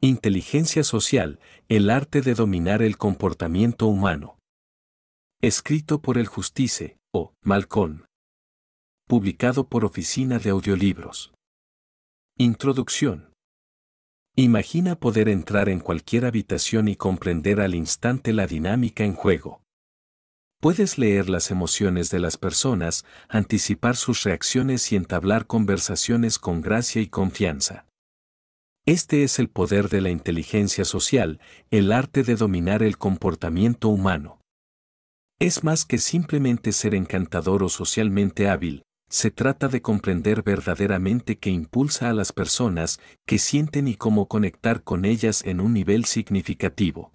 Inteligencia social, el arte de dominar el comportamiento humano. Escrito por el Justice, o Malcón. Publicado por Oficina de Audiolibros. Introducción. Imagina poder entrar en cualquier habitación y comprender al instante la dinámica en juego. Puedes leer las emociones de las personas, anticipar sus reacciones y entablar conversaciones con gracia y confianza. Este es el poder de la inteligencia social, el arte de dominar el comportamiento humano. Es más que simplemente ser encantador o socialmente hábil, se trata de comprender verdaderamente qué impulsa a las personas, qué sienten y cómo conectar con ellas en un nivel significativo.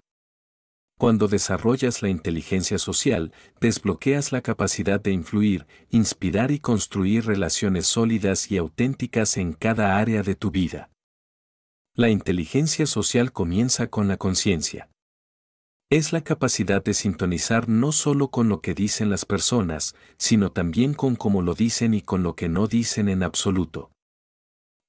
Cuando desarrollas la inteligencia social, desbloqueas la capacidad de influir, inspirar y construir relaciones sólidas y auténticas en cada área de tu vida. La inteligencia social comienza con la conciencia. Es la capacidad de sintonizar no solo con lo que dicen las personas, sino también con cómo lo dicen y con lo que no dicen en absoluto.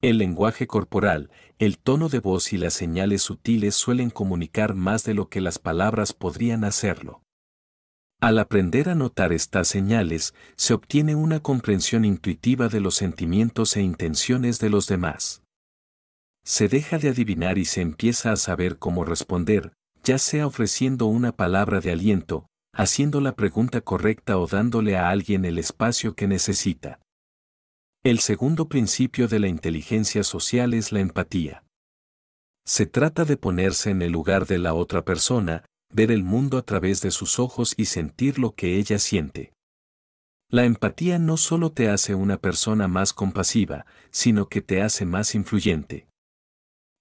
El lenguaje corporal, el tono de voz y las señales sutiles suelen comunicar más de lo que las palabras podrían hacerlo. Al aprender a notar estas señales, se obtiene una comprensión intuitiva de los sentimientos e intenciones de los demás se deja de adivinar y se empieza a saber cómo responder, ya sea ofreciendo una palabra de aliento, haciendo la pregunta correcta o dándole a alguien el espacio que necesita. El segundo principio de la inteligencia social es la empatía. Se trata de ponerse en el lugar de la otra persona, ver el mundo a través de sus ojos y sentir lo que ella siente. La empatía no solo te hace una persona más compasiva, sino que te hace más influyente.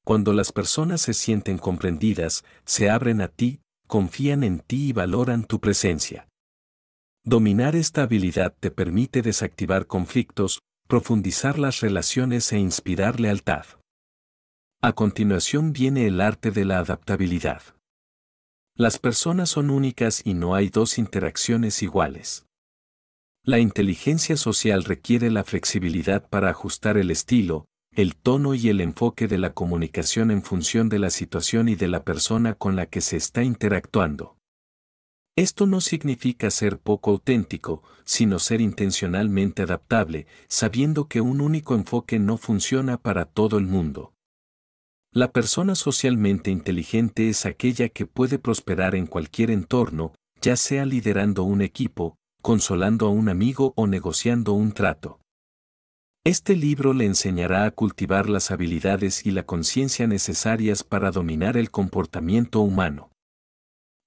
Cuando las personas se sienten comprendidas, se abren a ti, confían en ti y valoran tu presencia. Dominar esta habilidad te permite desactivar conflictos, profundizar las relaciones e inspirar lealtad. A continuación viene el arte de la adaptabilidad. Las personas son únicas y no hay dos interacciones iguales. La inteligencia social requiere la flexibilidad para ajustar el estilo, el tono y el enfoque de la comunicación en función de la situación y de la persona con la que se está interactuando. Esto no significa ser poco auténtico, sino ser intencionalmente adaptable, sabiendo que un único enfoque no funciona para todo el mundo. La persona socialmente inteligente es aquella que puede prosperar en cualquier entorno, ya sea liderando un equipo, consolando a un amigo o negociando un trato. Este libro le enseñará a cultivar las habilidades y la conciencia necesarias para dominar el comportamiento humano.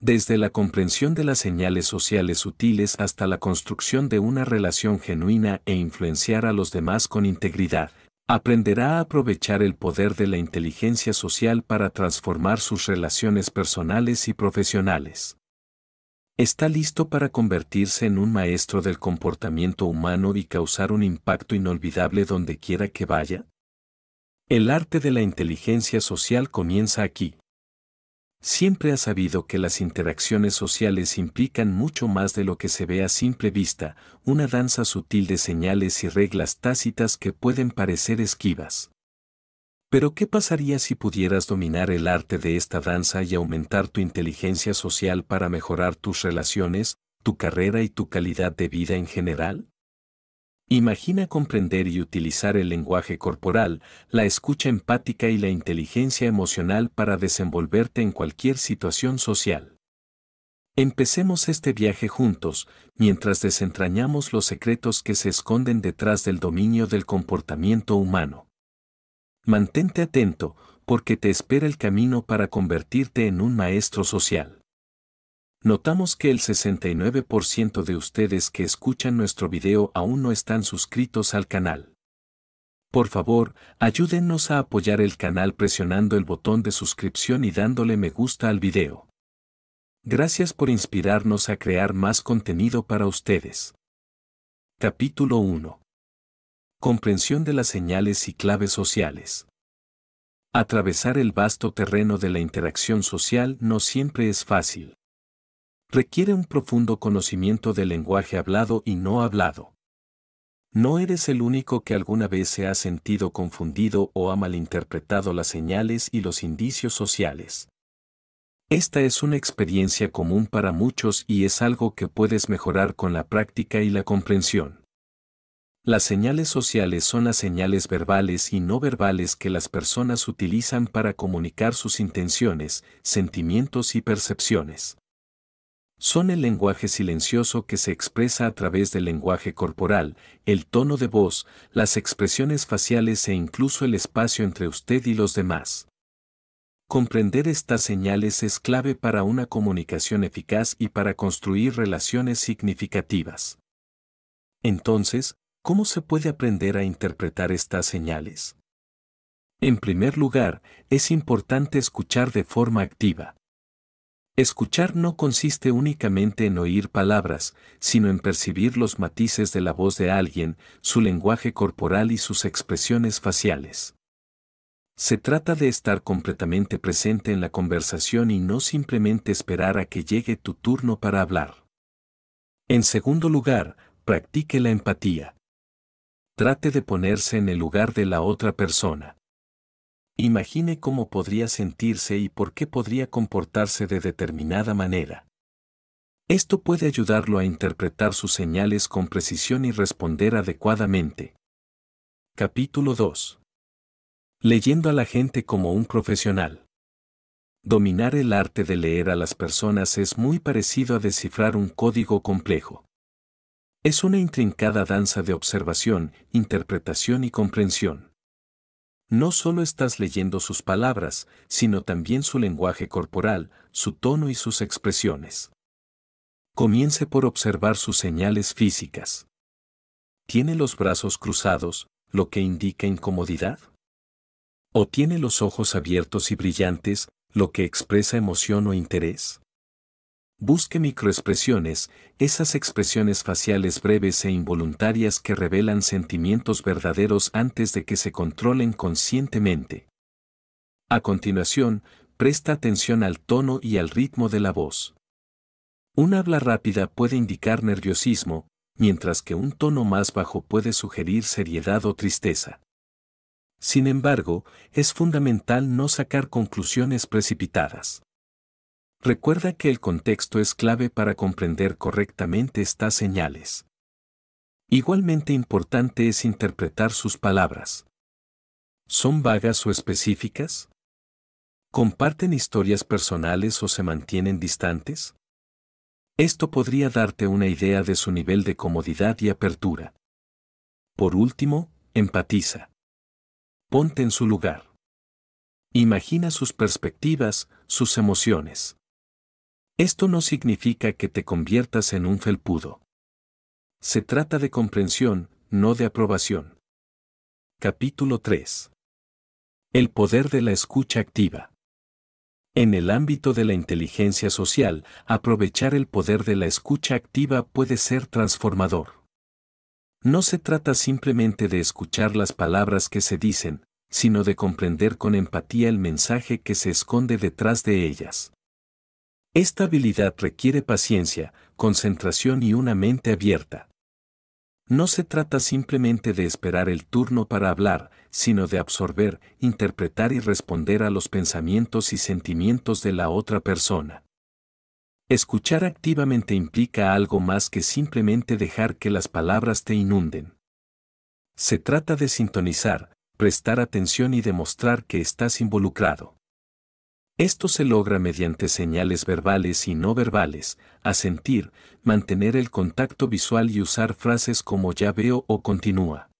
Desde la comprensión de las señales sociales sutiles hasta la construcción de una relación genuina e influenciar a los demás con integridad, aprenderá a aprovechar el poder de la inteligencia social para transformar sus relaciones personales y profesionales. Está listo para convertirse en un maestro del comportamiento humano y causar un impacto inolvidable donde quiera que vaya. El arte de la inteligencia social comienza aquí. Siempre ha sabido que las interacciones sociales implican mucho más de lo que se ve a simple vista, una danza sutil de señales y reglas tácitas que pueden parecer esquivas. Pero ¿qué pasaría si pudieras dominar el arte de esta danza y aumentar tu inteligencia social para mejorar tus relaciones, tu carrera y tu calidad de vida en general? Imagina comprender y utilizar el lenguaje corporal, la escucha empática y la inteligencia emocional para desenvolverte en cualquier situación social. Empecemos este viaje juntos, mientras desentrañamos los secretos que se esconden detrás del dominio del comportamiento humano. Mantente atento, porque te espera el camino para convertirte en un maestro social. Notamos que el 69% de ustedes que escuchan nuestro video aún no están suscritos al canal. Por favor, ayúdennos a apoyar el canal presionando el botón de suscripción y dándole me gusta al video. Gracias por inspirarnos a crear más contenido para ustedes. Capítulo 1. Comprensión de las señales y claves sociales. Atravesar el vasto terreno de la interacción social no siempre es fácil. Requiere un profundo conocimiento del lenguaje hablado y no hablado. No eres el único que alguna vez se ha sentido confundido o ha malinterpretado las señales y los indicios sociales. Esta es una experiencia común para muchos y es algo que puedes mejorar con la práctica y la comprensión. Las señales sociales son las señales verbales y no verbales que las personas utilizan para comunicar sus intenciones, sentimientos y percepciones. Son el lenguaje silencioso que se expresa a través del lenguaje corporal, el tono de voz, las expresiones faciales e incluso el espacio entre usted y los demás. Comprender estas señales es clave para una comunicación eficaz y para construir relaciones significativas. Entonces, ¿Cómo se puede aprender a interpretar estas señales? En primer lugar, es importante escuchar de forma activa. Escuchar no consiste únicamente en oír palabras, sino en percibir los matices de la voz de alguien, su lenguaje corporal y sus expresiones faciales. Se trata de estar completamente presente en la conversación y no simplemente esperar a que llegue tu turno para hablar. En segundo lugar, practique la empatía. Trate de ponerse en el lugar de la otra persona. Imagine cómo podría sentirse y por qué podría comportarse de determinada manera. Esto puede ayudarlo a interpretar sus señales con precisión y responder adecuadamente. Capítulo 2. Leyendo a la gente como un profesional. Dominar el arte de leer a las personas es muy parecido a descifrar un código complejo. Es una intrincada danza de observación, interpretación y comprensión. No solo estás leyendo sus palabras, sino también su lenguaje corporal, su tono y sus expresiones. Comience por observar sus señales físicas. ¿Tiene los brazos cruzados, lo que indica incomodidad? ¿O tiene los ojos abiertos y brillantes, lo que expresa emoción o interés? Busque microexpresiones, esas expresiones faciales breves e involuntarias que revelan sentimientos verdaderos antes de que se controlen conscientemente. A continuación, presta atención al tono y al ritmo de la voz. Un habla rápida puede indicar nerviosismo, mientras que un tono más bajo puede sugerir seriedad o tristeza. Sin embargo, es fundamental no sacar conclusiones precipitadas. Recuerda que el contexto es clave para comprender correctamente estas señales. Igualmente importante es interpretar sus palabras. ¿Son vagas o específicas? ¿Comparten historias personales o se mantienen distantes? Esto podría darte una idea de su nivel de comodidad y apertura. Por último, empatiza. Ponte en su lugar. Imagina sus perspectivas, sus emociones. Esto no significa que te conviertas en un felpudo. Se trata de comprensión, no de aprobación. Capítulo 3. El poder de la escucha activa. En el ámbito de la inteligencia social, aprovechar el poder de la escucha activa puede ser transformador. No se trata simplemente de escuchar las palabras que se dicen, sino de comprender con empatía el mensaje que se esconde detrás de ellas. Esta habilidad requiere paciencia, concentración y una mente abierta. No se trata simplemente de esperar el turno para hablar, sino de absorber, interpretar y responder a los pensamientos y sentimientos de la otra persona. Escuchar activamente implica algo más que simplemente dejar que las palabras te inunden. Se trata de sintonizar, prestar atención y demostrar que estás involucrado. Esto se logra mediante señales verbales y no verbales, asentir, mantener el contacto visual y usar frases como ya veo o continúa.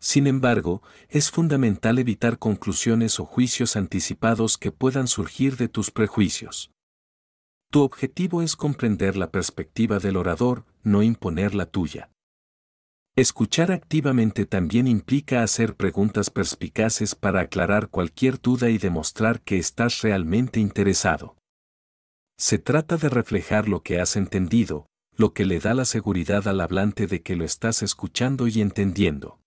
Sin embargo, es fundamental evitar conclusiones o juicios anticipados que puedan surgir de tus prejuicios. Tu objetivo es comprender la perspectiva del orador, no imponer la tuya. Escuchar activamente también implica hacer preguntas perspicaces para aclarar cualquier duda y demostrar que estás realmente interesado. Se trata de reflejar lo que has entendido, lo que le da la seguridad al hablante de que lo estás escuchando y entendiendo.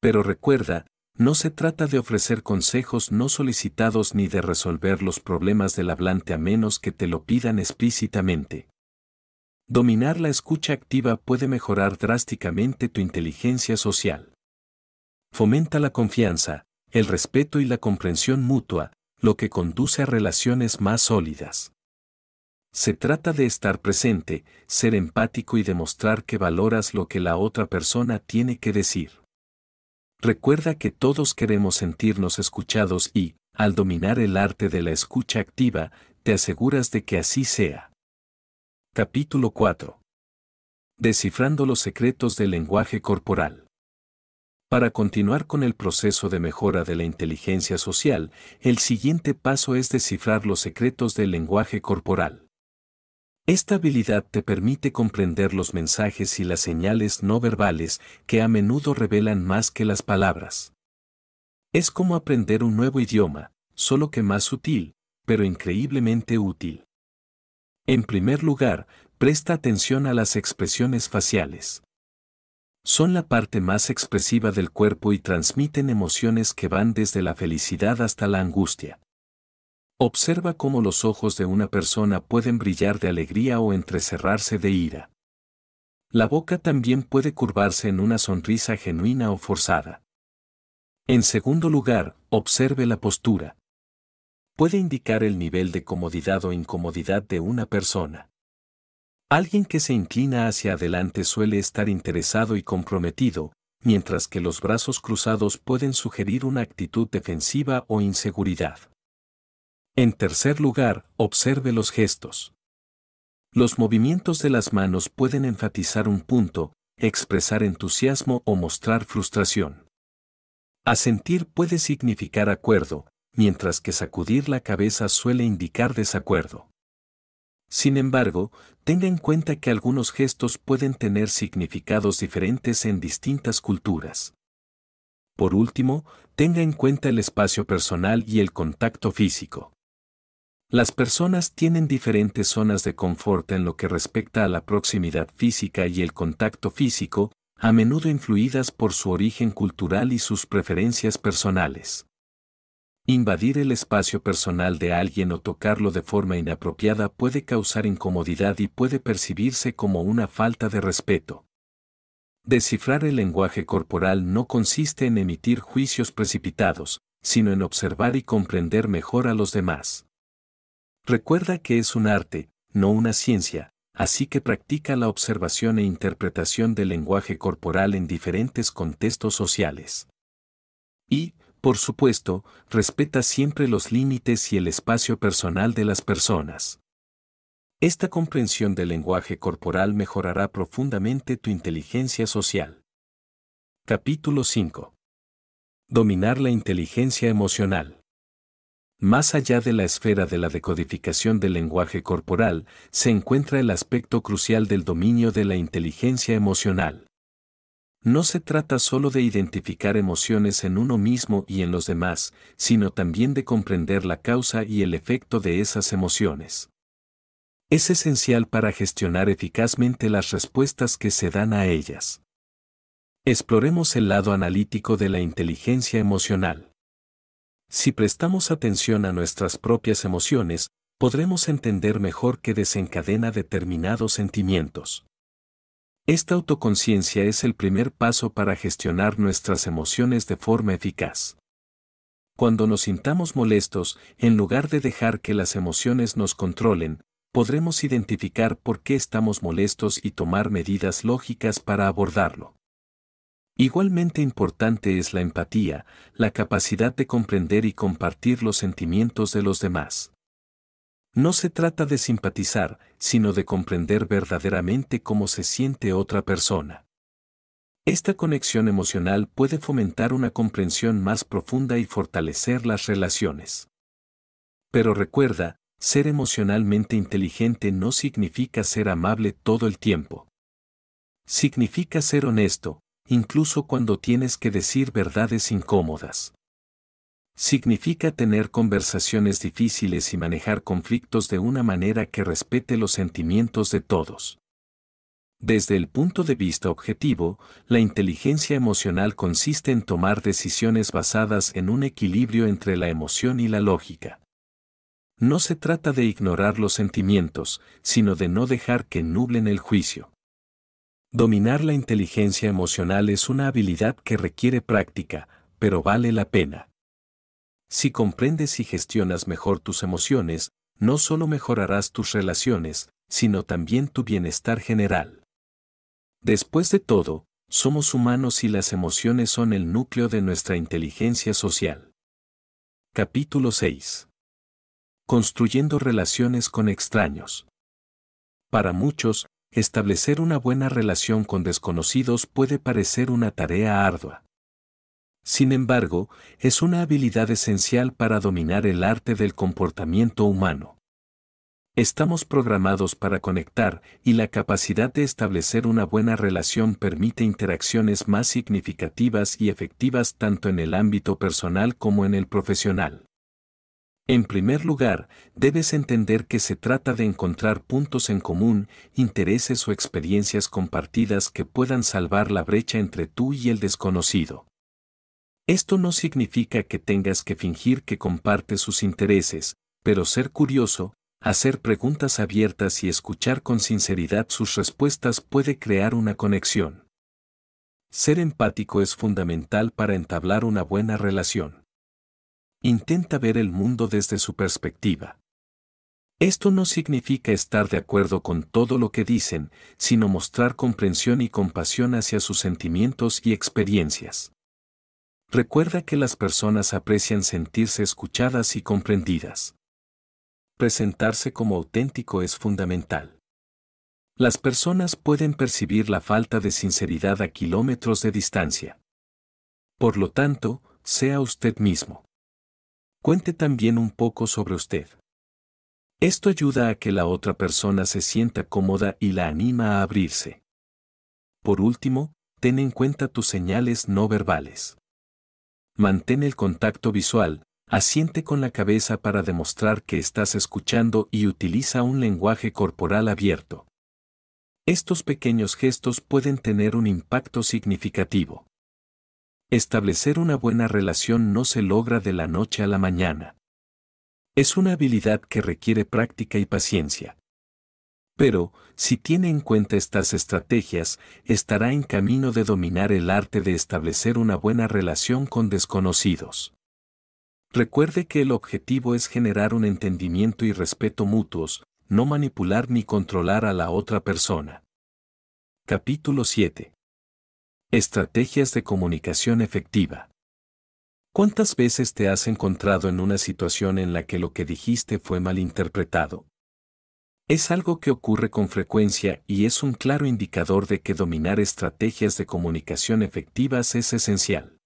Pero recuerda, no se trata de ofrecer consejos no solicitados ni de resolver los problemas del hablante a menos que te lo pidan explícitamente. Dominar la escucha activa puede mejorar drásticamente tu inteligencia social. Fomenta la confianza, el respeto y la comprensión mutua, lo que conduce a relaciones más sólidas. Se trata de estar presente, ser empático y demostrar que valoras lo que la otra persona tiene que decir. Recuerda que todos queremos sentirnos escuchados y, al dominar el arte de la escucha activa, te aseguras de que así sea. Capítulo 4. Descifrando los secretos del lenguaje corporal. Para continuar con el proceso de mejora de la inteligencia social, el siguiente paso es descifrar los secretos del lenguaje corporal. Esta habilidad te permite comprender los mensajes y las señales no verbales que a menudo revelan más que las palabras. Es como aprender un nuevo idioma, solo que más sutil, pero increíblemente útil. En primer lugar, presta atención a las expresiones faciales. Son la parte más expresiva del cuerpo y transmiten emociones que van desde la felicidad hasta la angustia. Observa cómo los ojos de una persona pueden brillar de alegría o entrecerrarse de ira. La boca también puede curvarse en una sonrisa genuina o forzada. En segundo lugar, observe la postura puede indicar el nivel de comodidad o incomodidad de una persona. Alguien que se inclina hacia adelante suele estar interesado y comprometido, mientras que los brazos cruzados pueden sugerir una actitud defensiva o inseguridad. En tercer lugar, observe los gestos. Los movimientos de las manos pueden enfatizar un punto, expresar entusiasmo o mostrar frustración. Asentir puede significar acuerdo, mientras que sacudir la cabeza suele indicar desacuerdo. Sin embargo, tenga en cuenta que algunos gestos pueden tener significados diferentes en distintas culturas. Por último, tenga en cuenta el espacio personal y el contacto físico. Las personas tienen diferentes zonas de confort en lo que respecta a la proximidad física y el contacto físico, a menudo influidas por su origen cultural y sus preferencias personales. Invadir el espacio personal de alguien o tocarlo de forma inapropiada puede causar incomodidad y puede percibirse como una falta de respeto. Descifrar el lenguaje corporal no consiste en emitir juicios precipitados, sino en observar y comprender mejor a los demás. Recuerda que es un arte, no una ciencia, así que practica la observación e interpretación del lenguaje corporal en diferentes contextos sociales. Y, por supuesto, respeta siempre los límites y el espacio personal de las personas. Esta comprensión del lenguaje corporal mejorará profundamente tu inteligencia social. Capítulo 5. Dominar la inteligencia emocional. Más allá de la esfera de la decodificación del lenguaje corporal, se encuentra el aspecto crucial del dominio de la inteligencia emocional. No se trata solo de identificar emociones en uno mismo y en los demás, sino también de comprender la causa y el efecto de esas emociones. Es esencial para gestionar eficazmente las respuestas que se dan a ellas. Exploremos el lado analítico de la inteligencia emocional. Si prestamos atención a nuestras propias emociones, podremos entender mejor qué desencadena determinados sentimientos. Esta autoconciencia es el primer paso para gestionar nuestras emociones de forma eficaz. Cuando nos sintamos molestos, en lugar de dejar que las emociones nos controlen, podremos identificar por qué estamos molestos y tomar medidas lógicas para abordarlo. Igualmente importante es la empatía, la capacidad de comprender y compartir los sentimientos de los demás. No se trata de simpatizar, sino de comprender verdaderamente cómo se siente otra persona. Esta conexión emocional puede fomentar una comprensión más profunda y fortalecer las relaciones. Pero recuerda, ser emocionalmente inteligente no significa ser amable todo el tiempo. Significa ser honesto, incluso cuando tienes que decir verdades incómodas. Significa tener conversaciones difíciles y manejar conflictos de una manera que respete los sentimientos de todos. Desde el punto de vista objetivo, la inteligencia emocional consiste en tomar decisiones basadas en un equilibrio entre la emoción y la lógica. No se trata de ignorar los sentimientos, sino de no dejar que nublen el juicio. Dominar la inteligencia emocional es una habilidad que requiere práctica, pero vale la pena. Si comprendes y gestionas mejor tus emociones, no solo mejorarás tus relaciones, sino también tu bienestar general. Después de todo, somos humanos y las emociones son el núcleo de nuestra inteligencia social. Capítulo 6. Construyendo relaciones con extraños. Para muchos, establecer una buena relación con desconocidos puede parecer una tarea ardua. Sin embargo, es una habilidad esencial para dominar el arte del comportamiento humano. Estamos programados para conectar y la capacidad de establecer una buena relación permite interacciones más significativas y efectivas tanto en el ámbito personal como en el profesional. En primer lugar, debes entender que se trata de encontrar puntos en común, intereses o experiencias compartidas que puedan salvar la brecha entre tú y el desconocido. Esto no significa que tengas que fingir que compartes sus intereses, pero ser curioso, hacer preguntas abiertas y escuchar con sinceridad sus respuestas puede crear una conexión. Ser empático es fundamental para entablar una buena relación. Intenta ver el mundo desde su perspectiva. Esto no significa estar de acuerdo con todo lo que dicen, sino mostrar comprensión y compasión hacia sus sentimientos y experiencias. Recuerda que las personas aprecian sentirse escuchadas y comprendidas. Presentarse como auténtico es fundamental. Las personas pueden percibir la falta de sinceridad a kilómetros de distancia. Por lo tanto, sea usted mismo. Cuente también un poco sobre usted. Esto ayuda a que la otra persona se sienta cómoda y la anima a abrirse. Por último, ten en cuenta tus señales no verbales mantén el contacto visual, asiente con la cabeza para demostrar que estás escuchando y utiliza un lenguaje corporal abierto. Estos pequeños gestos pueden tener un impacto significativo. Establecer una buena relación no se logra de la noche a la mañana. Es una habilidad que requiere práctica y paciencia pero, si tiene en cuenta estas estrategias, estará en camino de dominar el arte de establecer una buena relación con desconocidos. Recuerde que el objetivo es generar un entendimiento y respeto mutuos, no manipular ni controlar a la otra persona. Capítulo 7. Estrategias de comunicación efectiva. ¿Cuántas veces te has encontrado en una situación en la que lo que dijiste fue malinterpretado? Es algo que ocurre con frecuencia y es un claro indicador de que dominar estrategias de comunicación efectivas es esencial.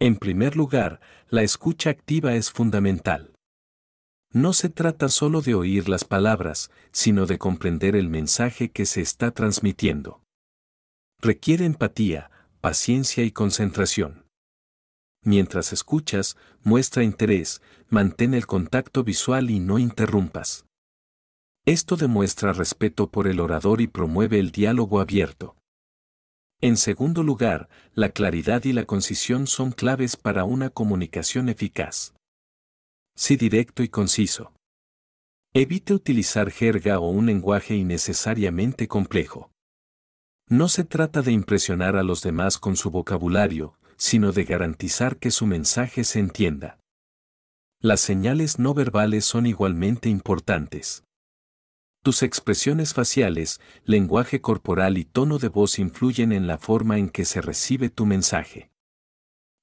En primer lugar, la escucha activa es fundamental. No se trata solo de oír las palabras, sino de comprender el mensaje que se está transmitiendo. Requiere empatía, paciencia y concentración. Mientras escuchas, muestra interés, mantén el contacto visual y no interrumpas. Esto demuestra respeto por el orador y promueve el diálogo abierto. En segundo lugar, la claridad y la concisión son claves para una comunicación eficaz. Si directo y conciso. Evite utilizar jerga o un lenguaje innecesariamente complejo. No se trata de impresionar a los demás con su vocabulario, sino de garantizar que su mensaje se entienda. Las señales no verbales son igualmente importantes. Tus expresiones faciales, lenguaje corporal y tono de voz influyen en la forma en que se recibe tu mensaje.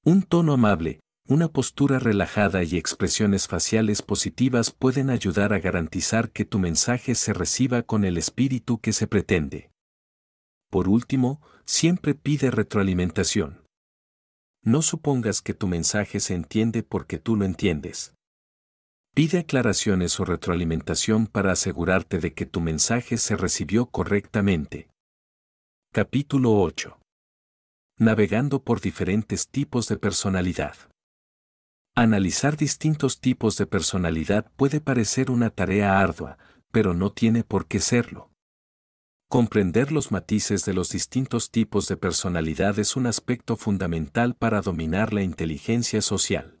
Un tono amable, una postura relajada y expresiones faciales positivas pueden ayudar a garantizar que tu mensaje se reciba con el espíritu que se pretende. Por último, siempre pide retroalimentación. No supongas que tu mensaje se entiende porque tú lo entiendes. Pide aclaraciones o retroalimentación para asegurarte de que tu mensaje se recibió correctamente. Capítulo 8. Navegando por diferentes tipos de personalidad. Analizar distintos tipos de personalidad puede parecer una tarea ardua, pero no tiene por qué serlo. Comprender los matices de los distintos tipos de personalidad es un aspecto fundamental para dominar la inteligencia social.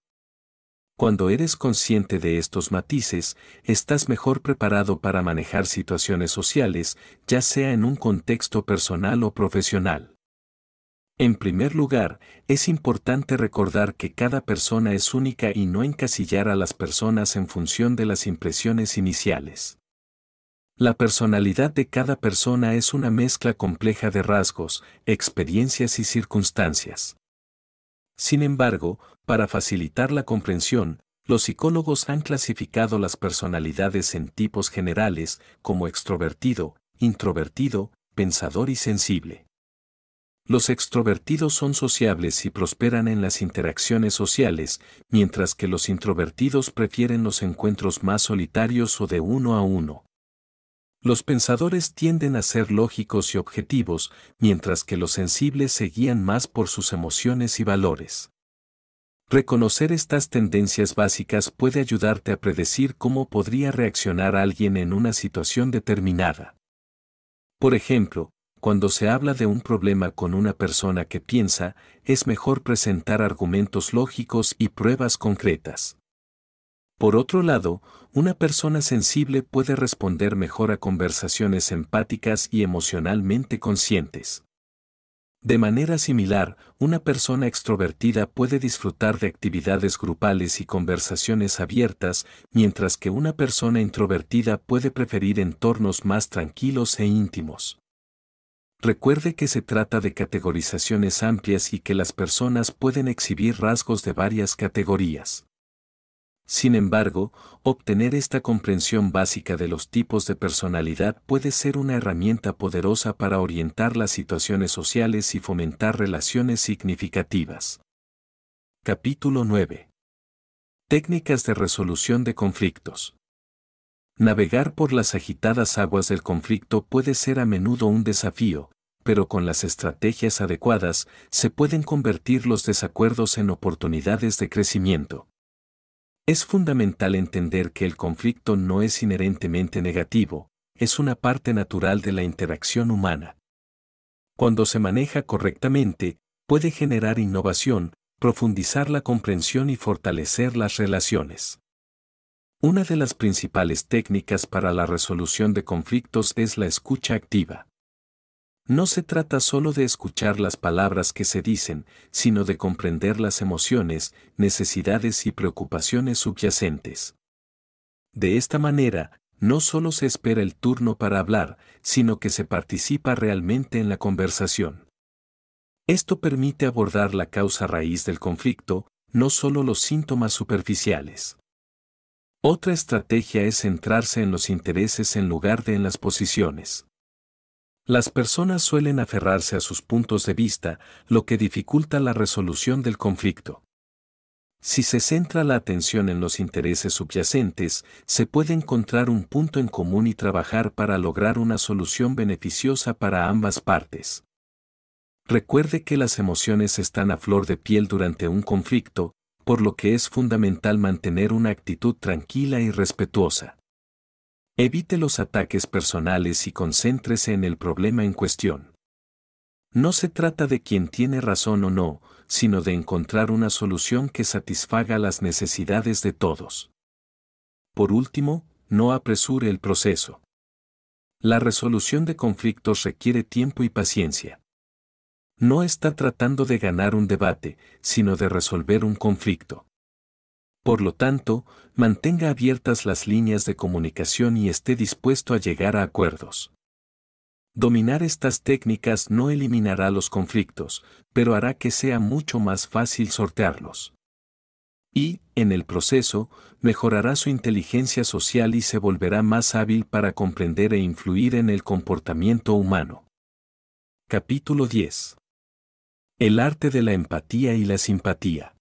Cuando eres consciente de estos matices, estás mejor preparado para manejar situaciones sociales, ya sea en un contexto personal o profesional. En primer lugar, es importante recordar que cada persona es única y no encasillar a las personas en función de las impresiones iniciales. La personalidad de cada persona es una mezcla compleja de rasgos, experiencias y circunstancias. Sin embargo, para facilitar la comprensión, los psicólogos han clasificado las personalidades en tipos generales como extrovertido, introvertido, pensador y sensible. Los extrovertidos son sociables y prosperan en las interacciones sociales, mientras que los introvertidos prefieren los encuentros más solitarios o de uno a uno, los pensadores tienden a ser lógicos y objetivos, mientras que los sensibles se guían más por sus emociones y valores. Reconocer estas tendencias básicas puede ayudarte a predecir cómo podría reaccionar alguien en una situación determinada. Por ejemplo, cuando se habla de un problema con una persona que piensa, es mejor presentar argumentos lógicos y pruebas concretas. Por otro lado, una persona sensible puede responder mejor a conversaciones empáticas y emocionalmente conscientes. De manera similar, una persona extrovertida puede disfrutar de actividades grupales y conversaciones abiertas, mientras que una persona introvertida puede preferir entornos más tranquilos e íntimos. Recuerde que se trata de categorizaciones amplias y que las personas pueden exhibir rasgos de varias categorías. Sin embargo, obtener esta comprensión básica de los tipos de personalidad puede ser una herramienta poderosa para orientar las situaciones sociales y fomentar relaciones significativas. Capítulo 9. Técnicas de resolución de conflictos. Navegar por las agitadas aguas del conflicto puede ser a menudo un desafío, pero con las estrategias adecuadas se pueden convertir los desacuerdos en oportunidades de crecimiento. Es fundamental entender que el conflicto no es inherentemente negativo, es una parte natural de la interacción humana. Cuando se maneja correctamente, puede generar innovación, profundizar la comprensión y fortalecer las relaciones. Una de las principales técnicas para la resolución de conflictos es la escucha activa. No se trata solo de escuchar las palabras que se dicen, sino de comprender las emociones, necesidades y preocupaciones subyacentes. De esta manera, no solo se espera el turno para hablar, sino que se participa realmente en la conversación. Esto permite abordar la causa raíz del conflicto, no solo los síntomas superficiales. Otra estrategia es centrarse en los intereses en lugar de en las posiciones. Las personas suelen aferrarse a sus puntos de vista, lo que dificulta la resolución del conflicto. Si se centra la atención en los intereses subyacentes, se puede encontrar un punto en común y trabajar para lograr una solución beneficiosa para ambas partes. Recuerde que las emociones están a flor de piel durante un conflicto, por lo que es fundamental mantener una actitud tranquila y respetuosa. Evite los ataques personales y concéntrese en el problema en cuestión. No se trata de quien tiene razón o no, sino de encontrar una solución que satisfaga las necesidades de todos. Por último, no apresure el proceso. La resolución de conflictos requiere tiempo y paciencia. No está tratando de ganar un debate, sino de resolver un conflicto. Por lo tanto, mantenga abiertas las líneas de comunicación y esté dispuesto a llegar a acuerdos. Dominar estas técnicas no eliminará los conflictos, pero hará que sea mucho más fácil sortearlos. Y, en el proceso, mejorará su inteligencia social y se volverá más hábil para comprender e influir en el comportamiento humano. Capítulo 10. El arte de la empatía y la simpatía.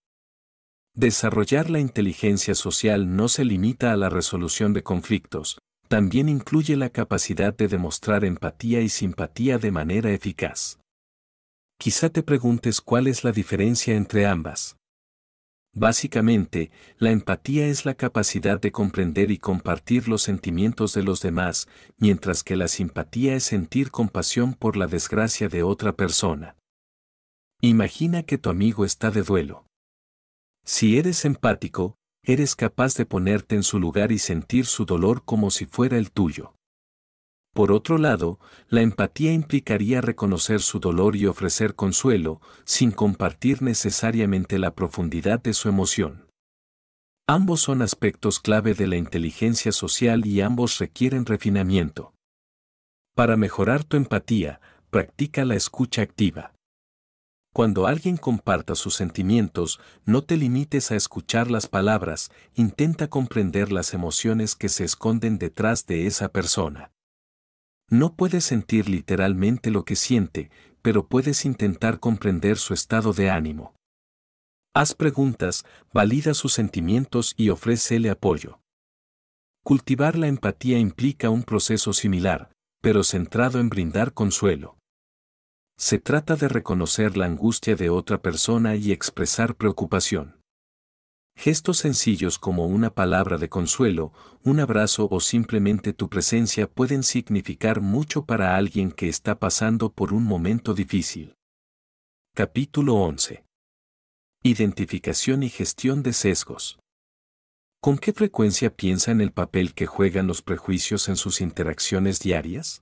Desarrollar la inteligencia social no se limita a la resolución de conflictos, también incluye la capacidad de demostrar empatía y simpatía de manera eficaz. Quizá te preguntes cuál es la diferencia entre ambas. Básicamente, la empatía es la capacidad de comprender y compartir los sentimientos de los demás, mientras que la simpatía es sentir compasión por la desgracia de otra persona. Imagina que tu amigo está de duelo. Si eres empático, eres capaz de ponerte en su lugar y sentir su dolor como si fuera el tuyo. Por otro lado, la empatía implicaría reconocer su dolor y ofrecer consuelo, sin compartir necesariamente la profundidad de su emoción. Ambos son aspectos clave de la inteligencia social y ambos requieren refinamiento. Para mejorar tu empatía, practica la escucha activa. Cuando alguien comparta sus sentimientos, no te limites a escuchar las palabras, intenta comprender las emociones que se esconden detrás de esa persona. No puedes sentir literalmente lo que siente, pero puedes intentar comprender su estado de ánimo. Haz preguntas, valida sus sentimientos y ofrécele apoyo. Cultivar la empatía implica un proceso similar, pero centrado en brindar consuelo. Se trata de reconocer la angustia de otra persona y expresar preocupación. Gestos sencillos como una palabra de consuelo, un abrazo o simplemente tu presencia pueden significar mucho para alguien que está pasando por un momento difícil. Capítulo 11. Identificación y gestión de sesgos. ¿Con qué frecuencia piensa en el papel que juegan los prejuicios en sus interacciones diarias?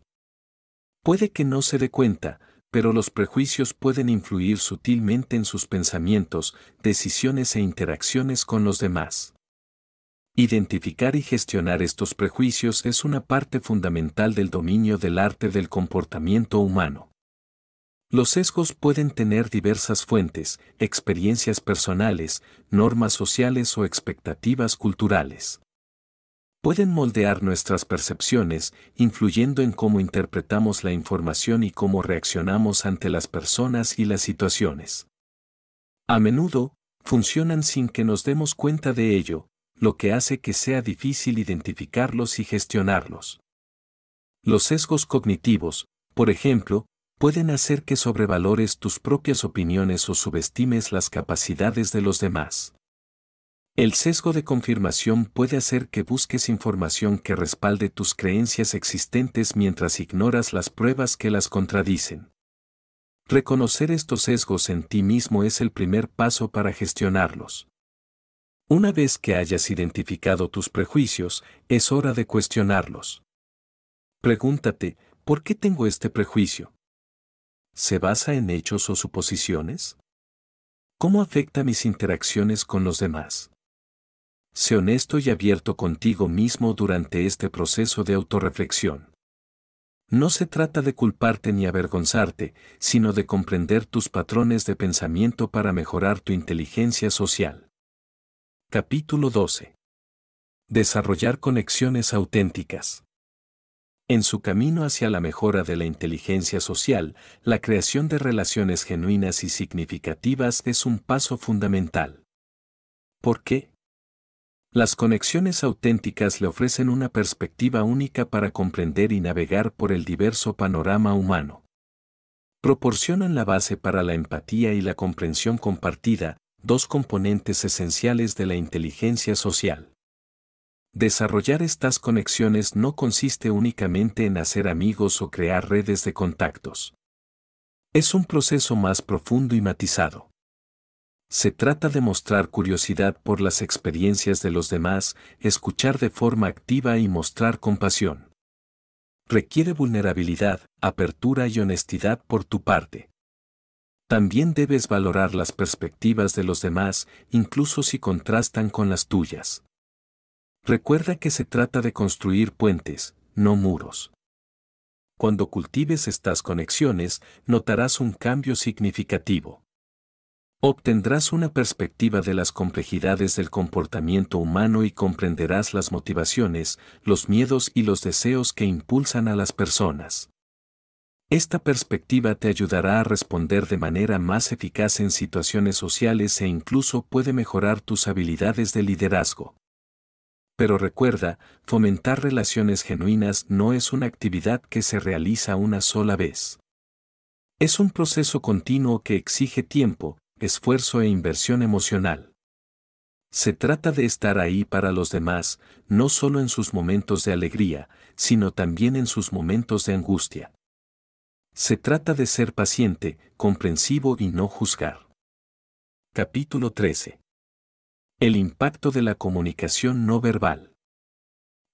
Puede que no se dé cuenta, pero los prejuicios pueden influir sutilmente en sus pensamientos, decisiones e interacciones con los demás. Identificar y gestionar estos prejuicios es una parte fundamental del dominio del arte del comportamiento humano. Los sesgos pueden tener diversas fuentes, experiencias personales, normas sociales o expectativas culturales pueden moldear nuestras percepciones, influyendo en cómo interpretamos la información y cómo reaccionamos ante las personas y las situaciones. A menudo, funcionan sin que nos demos cuenta de ello, lo que hace que sea difícil identificarlos y gestionarlos. Los sesgos cognitivos, por ejemplo, pueden hacer que sobrevalores tus propias opiniones o subestimes las capacidades de los demás. El sesgo de confirmación puede hacer que busques información que respalde tus creencias existentes mientras ignoras las pruebas que las contradicen. Reconocer estos sesgos en ti mismo es el primer paso para gestionarlos. Una vez que hayas identificado tus prejuicios, es hora de cuestionarlos. Pregúntate, ¿por qué tengo este prejuicio? ¿Se basa en hechos o suposiciones? ¿Cómo afecta mis interacciones con los demás? Sé honesto y abierto contigo mismo durante este proceso de autorreflexión. No se trata de culparte ni avergonzarte, sino de comprender tus patrones de pensamiento para mejorar tu inteligencia social. Capítulo 12. Desarrollar conexiones auténticas. En su camino hacia la mejora de la inteligencia social, la creación de relaciones genuinas y significativas es un paso fundamental. ¿Por qué? Las conexiones auténticas le ofrecen una perspectiva única para comprender y navegar por el diverso panorama humano. Proporcionan la base para la empatía y la comprensión compartida, dos componentes esenciales de la inteligencia social. Desarrollar estas conexiones no consiste únicamente en hacer amigos o crear redes de contactos. Es un proceso más profundo y matizado. Se trata de mostrar curiosidad por las experiencias de los demás, escuchar de forma activa y mostrar compasión. Requiere vulnerabilidad, apertura y honestidad por tu parte. También debes valorar las perspectivas de los demás, incluso si contrastan con las tuyas. Recuerda que se trata de construir puentes, no muros. Cuando cultives estas conexiones, notarás un cambio significativo obtendrás una perspectiva de las complejidades del comportamiento humano y comprenderás las motivaciones, los miedos y los deseos que impulsan a las personas. Esta perspectiva te ayudará a responder de manera más eficaz en situaciones sociales e incluso puede mejorar tus habilidades de liderazgo. Pero recuerda, fomentar relaciones genuinas no es una actividad que se realiza una sola vez. Es un proceso continuo que exige tiempo, esfuerzo e inversión emocional. Se trata de estar ahí para los demás, no solo en sus momentos de alegría, sino también en sus momentos de angustia. Se trata de ser paciente, comprensivo y no juzgar. Capítulo 13. El impacto de la comunicación no verbal.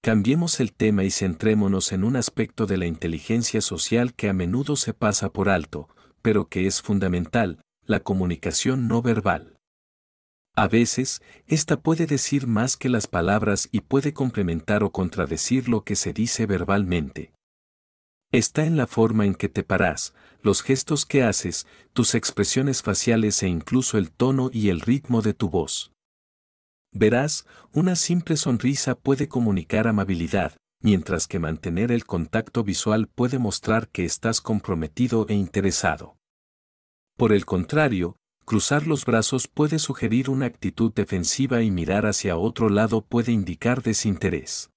Cambiemos el tema y centrémonos en un aspecto de la inteligencia social que a menudo se pasa por alto, pero que es fundamental, la comunicación no verbal. A veces, ésta puede decir más que las palabras y puede complementar o contradecir lo que se dice verbalmente. Está en la forma en que te paras, los gestos que haces, tus expresiones faciales e incluso el tono y el ritmo de tu voz. Verás, una simple sonrisa puede comunicar amabilidad, mientras que mantener el contacto visual puede mostrar que estás comprometido e interesado. Por el contrario, cruzar los brazos puede sugerir una actitud defensiva y mirar hacia otro lado puede indicar desinterés.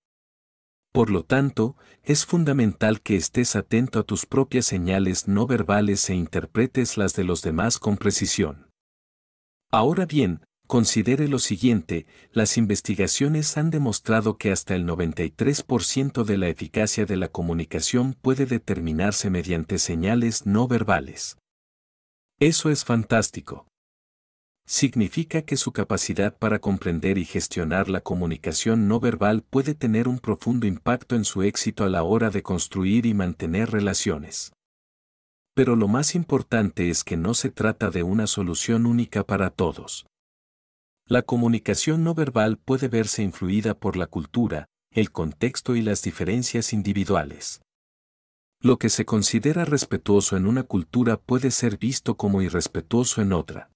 Por lo tanto, es fundamental que estés atento a tus propias señales no verbales e interpretes las de los demás con precisión. Ahora bien, considere lo siguiente, las investigaciones han demostrado que hasta el 93% de la eficacia de la comunicación puede determinarse mediante señales no verbales. Eso es fantástico. Significa que su capacidad para comprender y gestionar la comunicación no verbal puede tener un profundo impacto en su éxito a la hora de construir y mantener relaciones. Pero lo más importante es que no se trata de una solución única para todos. La comunicación no verbal puede verse influida por la cultura, el contexto y las diferencias individuales. Lo que se considera respetuoso en una cultura puede ser visto como irrespetuoso en otra.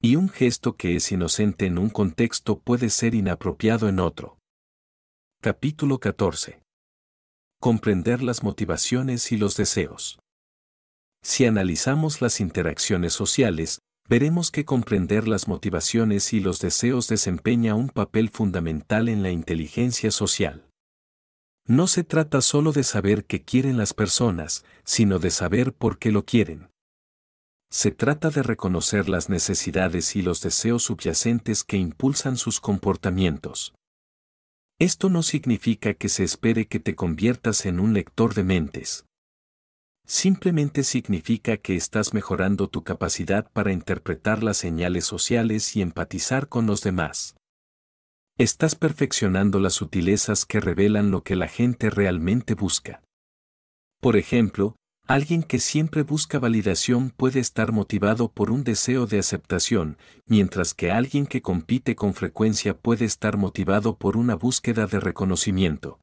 Y un gesto que es inocente en un contexto puede ser inapropiado en otro. Capítulo 14. Comprender las motivaciones y los deseos. Si analizamos las interacciones sociales, veremos que comprender las motivaciones y los deseos desempeña un papel fundamental en la inteligencia social. No se trata solo de saber qué quieren las personas, sino de saber por qué lo quieren. Se trata de reconocer las necesidades y los deseos subyacentes que impulsan sus comportamientos. Esto no significa que se espere que te conviertas en un lector de mentes. Simplemente significa que estás mejorando tu capacidad para interpretar las señales sociales y empatizar con los demás. Estás perfeccionando las sutilezas que revelan lo que la gente realmente busca. Por ejemplo, alguien que siempre busca validación puede estar motivado por un deseo de aceptación, mientras que alguien que compite con frecuencia puede estar motivado por una búsqueda de reconocimiento.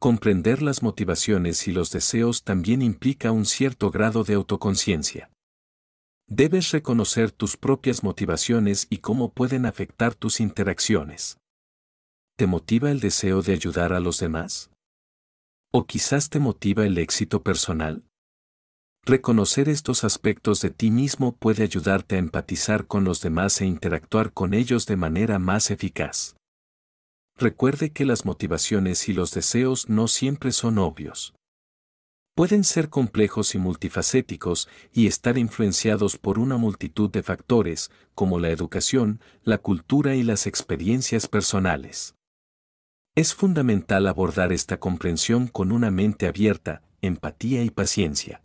Comprender las motivaciones y los deseos también implica un cierto grado de autoconciencia. Debes reconocer tus propias motivaciones y cómo pueden afectar tus interacciones. ¿Te motiva el deseo de ayudar a los demás? ¿O quizás te motiva el éxito personal? Reconocer estos aspectos de ti mismo puede ayudarte a empatizar con los demás e interactuar con ellos de manera más eficaz. Recuerde que las motivaciones y los deseos no siempre son obvios pueden ser complejos y multifacéticos y estar influenciados por una multitud de factores, como la educación, la cultura y las experiencias personales. Es fundamental abordar esta comprensión con una mente abierta, empatía y paciencia.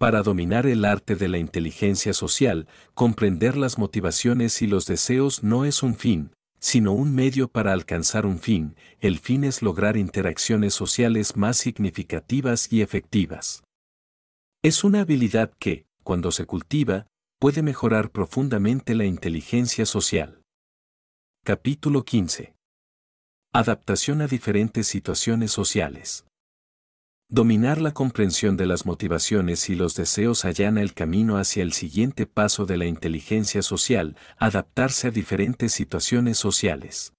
Para dominar el arte de la inteligencia social, comprender las motivaciones y los deseos no es un fin, sino un medio para alcanzar un fin, el fin es lograr interacciones sociales más significativas y efectivas. Es una habilidad que, cuando se cultiva, puede mejorar profundamente la inteligencia social. Capítulo 15. Adaptación a diferentes situaciones sociales. Dominar la comprensión de las motivaciones y los deseos allana el camino hacia el siguiente paso de la inteligencia social, adaptarse a diferentes situaciones sociales.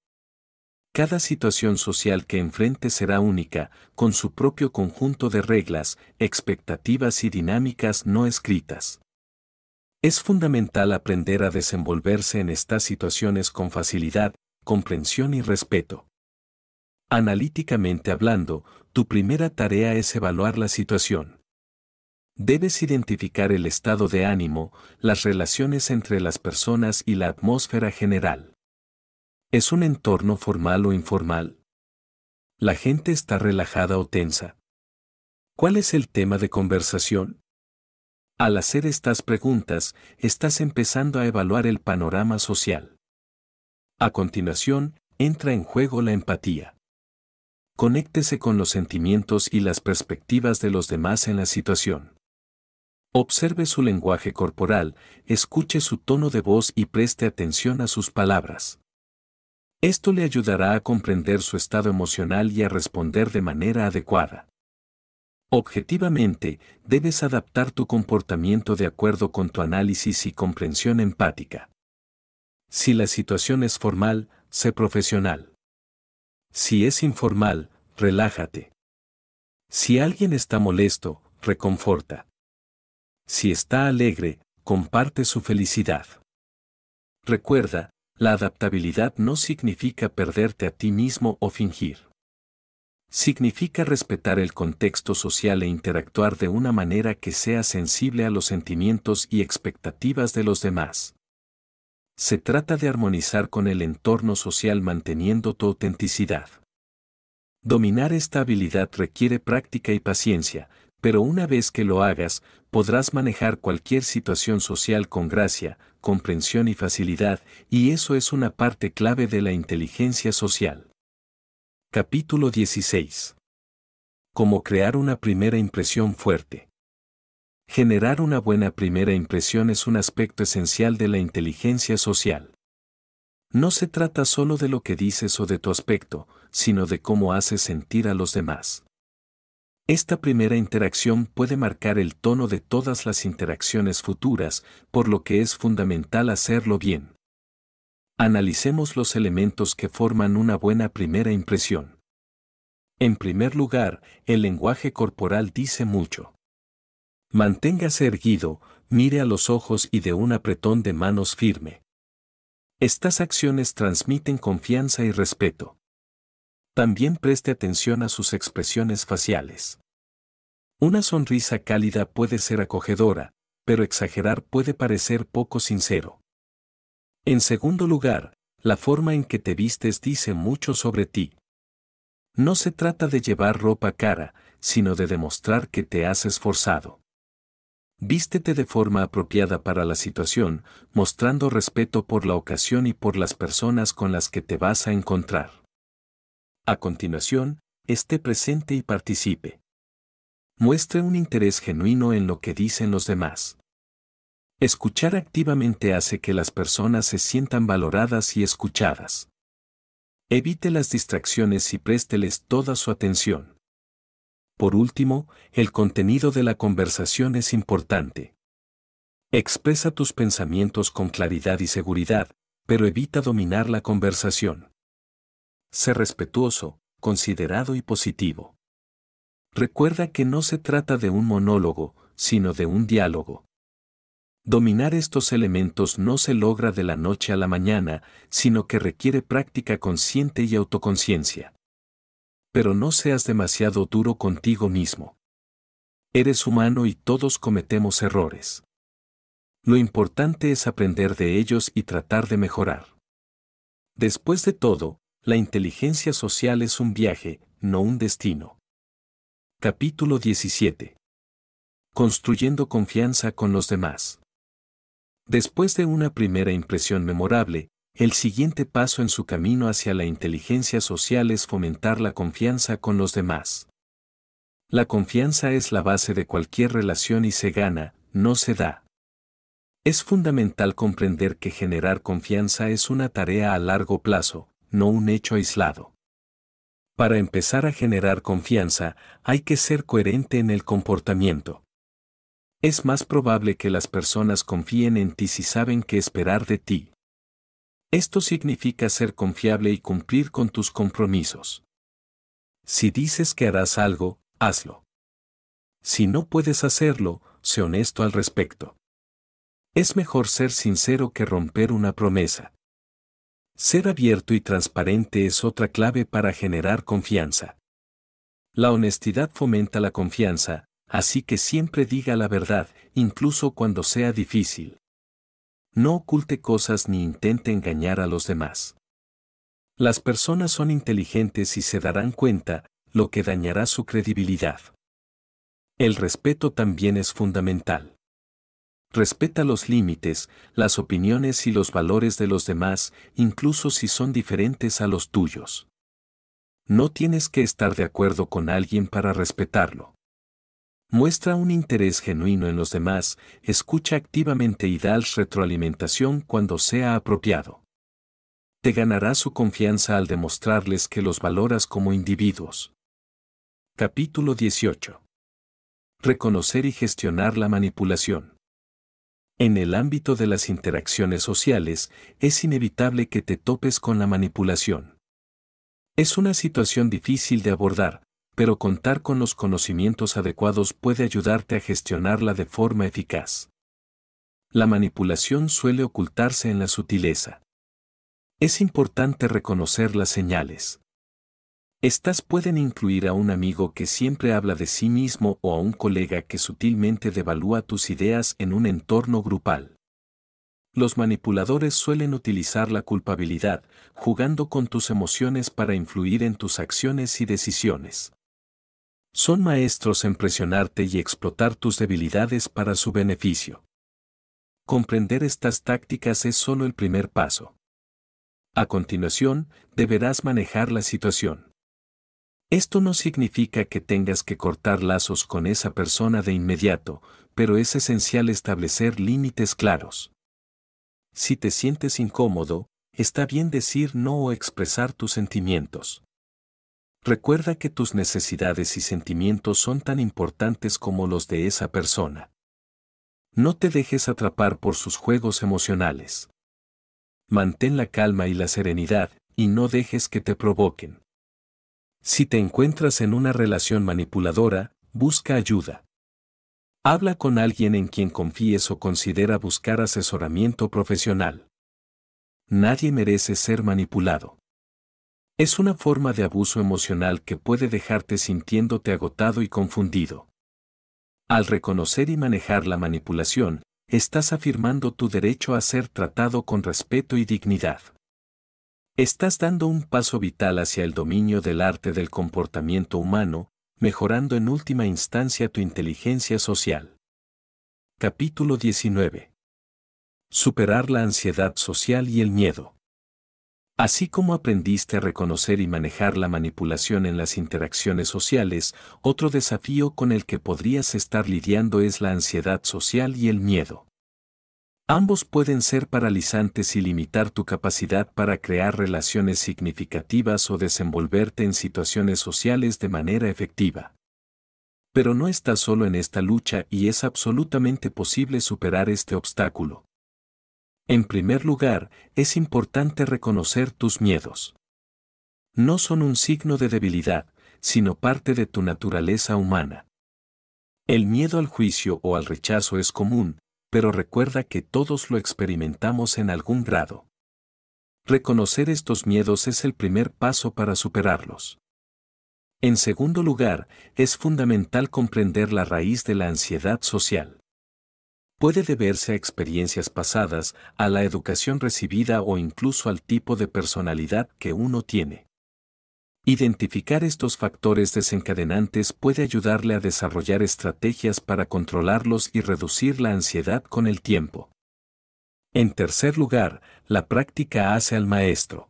Cada situación social que enfrente será única, con su propio conjunto de reglas, expectativas y dinámicas no escritas. Es fundamental aprender a desenvolverse en estas situaciones con facilidad, comprensión y respeto. Analíticamente hablando, tu primera tarea es evaluar la situación. Debes identificar el estado de ánimo, las relaciones entre las personas y la atmósfera general. ¿Es un entorno formal o informal? ¿La gente está relajada o tensa? ¿Cuál es el tema de conversación? Al hacer estas preguntas, estás empezando a evaluar el panorama social. A continuación, entra en juego la empatía conéctese con los sentimientos y las perspectivas de los demás en la situación. Observe su lenguaje corporal, escuche su tono de voz y preste atención a sus palabras. Esto le ayudará a comprender su estado emocional y a responder de manera adecuada. Objetivamente, debes adaptar tu comportamiento de acuerdo con tu análisis y comprensión empática. Si la situación es formal, sé profesional. Si es informal, relájate. Si alguien está molesto, reconforta. Si está alegre, comparte su felicidad. Recuerda, la adaptabilidad no significa perderte a ti mismo o fingir. Significa respetar el contexto social e interactuar de una manera que sea sensible a los sentimientos y expectativas de los demás. Se trata de armonizar con el entorno social manteniendo tu autenticidad. Dominar esta habilidad requiere práctica y paciencia, pero una vez que lo hagas, podrás manejar cualquier situación social con gracia, comprensión y facilidad, y eso es una parte clave de la inteligencia social. Capítulo 16. Cómo crear una primera impresión fuerte. Generar una buena primera impresión es un aspecto esencial de la inteligencia social. No se trata solo de lo que dices o de tu aspecto, sino de cómo haces sentir a los demás. Esta primera interacción puede marcar el tono de todas las interacciones futuras, por lo que es fundamental hacerlo bien. Analicemos los elementos que forman una buena primera impresión. En primer lugar, el lenguaje corporal dice mucho. Manténgase erguido, mire a los ojos y de un apretón de manos firme. Estas acciones transmiten confianza y respeto. También preste atención a sus expresiones faciales. Una sonrisa cálida puede ser acogedora, pero exagerar puede parecer poco sincero. En segundo lugar, la forma en que te vistes dice mucho sobre ti. No se trata de llevar ropa cara, sino de demostrar que te has esforzado. Vístete de forma apropiada para la situación, mostrando respeto por la ocasión y por las personas con las que te vas a encontrar. A continuación, esté presente y participe. Muestre un interés genuino en lo que dicen los demás. Escuchar activamente hace que las personas se sientan valoradas y escuchadas. Evite las distracciones y présteles toda su atención. Por último, el contenido de la conversación es importante. Expresa tus pensamientos con claridad y seguridad, pero evita dominar la conversación. Sé respetuoso, considerado y positivo. Recuerda que no se trata de un monólogo, sino de un diálogo. Dominar estos elementos no se logra de la noche a la mañana, sino que requiere práctica consciente y autoconciencia pero no seas demasiado duro contigo mismo. Eres humano y todos cometemos errores. Lo importante es aprender de ellos y tratar de mejorar. Después de todo, la inteligencia social es un viaje, no un destino. Capítulo 17. Construyendo confianza con los demás. Después de una primera impresión memorable, el siguiente paso en su camino hacia la inteligencia social es fomentar la confianza con los demás. La confianza es la base de cualquier relación y se gana, no se da. Es fundamental comprender que generar confianza es una tarea a largo plazo, no un hecho aislado. Para empezar a generar confianza, hay que ser coherente en el comportamiento. Es más probable que las personas confíen en ti si saben qué esperar de ti. Esto significa ser confiable y cumplir con tus compromisos. Si dices que harás algo, hazlo. Si no puedes hacerlo, sé honesto al respecto. Es mejor ser sincero que romper una promesa. Ser abierto y transparente es otra clave para generar confianza. La honestidad fomenta la confianza, así que siempre diga la verdad, incluso cuando sea difícil no oculte cosas ni intente engañar a los demás. Las personas son inteligentes y se darán cuenta, lo que dañará su credibilidad. El respeto también es fundamental. Respeta los límites, las opiniones y los valores de los demás, incluso si son diferentes a los tuyos. No tienes que estar de acuerdo con alguien para respetarlo. Muestra un interés genuino en los demás, escucha activamente y da retroalimentación cuando sea apropiado. Te ganará su confianza al demostrarles que los valoras como individuos. Capítulo 18. Reconocer y gestionar la manipulación. En el ámbito de las interacciones sociales, es inevitable que te topes con la manipulación. Es una situación difícil de abordar, pero contar con los conocimientos adecuados puede ayudarte a gestionarla de forma eficaz. La manipulación suele ocultarse en la sutileza. Es importante reconocer las señales. Estas pueden incluir a un amigo que siempre habla de sí mismo o a un colega que sutilmente devalúa tus ideas en un entorno grupal. Los manipuladores suelen utilizar la culpabilidad, jugando con tus emociones para influir en tus acciones y decisiones. Son maestros en presionarte y explotar tus debilidades para su beneficio. Comprender estas tácticas es solo el primer paso. A continuación, deberás manejar la situación. Esto no significa que tengas que cortar lazos con esa persona de inmediato, pero es esencial establecer límites claros. Si te sientes incómodo, está bien decir no o expresar tus sentimientos. Recuerda que tus necesidades y sentimientos son tan importantes como los de esa persona. No te dejes atrapar por sus juegos emocionales. Mantén la calma y la serenidad, y no dejes que te provoquen. Si te encuentras en una relación manipuladora, busca ayuda. Habla con alguien en quien confíes o considera buscar asesoramiento profesional. Nadie merece ser manipulado. Es una forma de abuso emocional que puede dejarte sintiéndote agotado y confundido. Al reconocer y manejar la manipulación, estás afirmando tu derecho a ser tratado con respeto y dignidad. Estás dando un paso vital hacia el dominio del arte del comportamiento humano, mejorando en última instancia tu inteligencia social. Capítulo 19. Superar la ansiedad social y el miedo. Así como aprendiste a reconocer y manejar la manipulación en las interacciones sociales, otro desafío con el que podrías estar lidiando es la ansiedad social y el miedo. Ambos pueden ser paralizantes y limitar tu capacidad para crear relaciones significativas o desenvolverte en situaciones sociales de manera efectiva. Pero no estás solo en esta lucha y es absolutamente posible superar este obstáculo. En primer lugar, es importante reconocer tus miedos. No son un signo de debilidad, sino parte de tu naturaleza humana. El miedo al juicio o al rechazo es común, pero recuerda que todos lo experimentamos en algún grado. Reconocer estos miedos es el primer paso para superarlos. En segundo lugar, es fundamental comprender la raíz de la ansiedad social puede deberse a experiencias pasadas, a la educación recibida o incluso al tipo de personalidad que uno tiene. Identificar estos factores desencadenantes puede ayudarle a desarrollar estrategias para controlarlos y reducir la ansiedad con el tiempo. En tercer lugar, la práctica hace al maestro.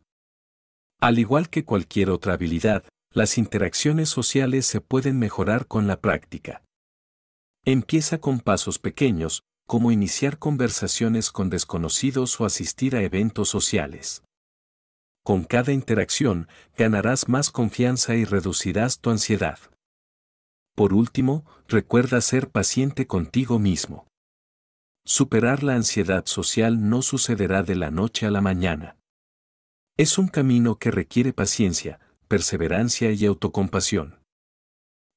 Al igual que cualquier otra habilidad, las interacciones sociales se pueden mejorar con la práctica. Empieza con pasos pequeños, como iniciar conversaciones con desconocidos o asistir a eventos sociales. Con cada interacción, ganarás más confianza y reducirás tu ansiedad. Por último, recuerda ser paciente contigo mismo. Superar la ansiedad social no sucederá de la noche a la mañana. Es un camino que requiere paciencia, perseverancia y autocompasión.